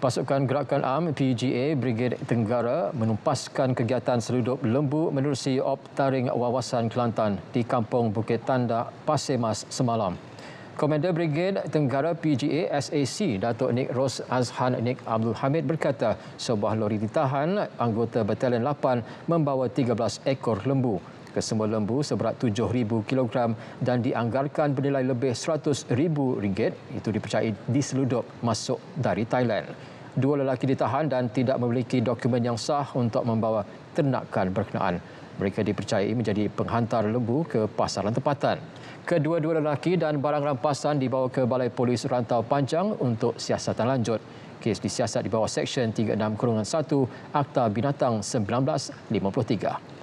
Pasukan Gerakan Am PGA Brigade Tenggara menumpaskan kegiatan seludup lembu menerusi taring wawasan Kelantan di Kampung Bukit Tanda Pasir Mas semalam. Komander Brigade Tenggara PGA SAC Datuk Nik Ros Azhan Nik Abdul Hamid berkata sebuah lori ditahan anggota Batalion 8 membawa 13 ekor lembu Kesemua lembu seberat 7,000 kg dan dianggarkan bernilai lebih 100,000 ringgit itu dipercayai diseludup masuk dari Thailand. Dua lelaki ditahan dan tidak memiliki dokumen yang sah untuk membawa ternakan berkenaan. Mereka dipercayai menjadi penghantar lembu ke pasaran tempatan. Kedua-dua lelaki dan barang rampasan dibawa ke Balai Polis Rantau Panjang untuk siasatan lanjut. Kes disiasat di bawah Seksyen 36-1 Akta Binatang 1953.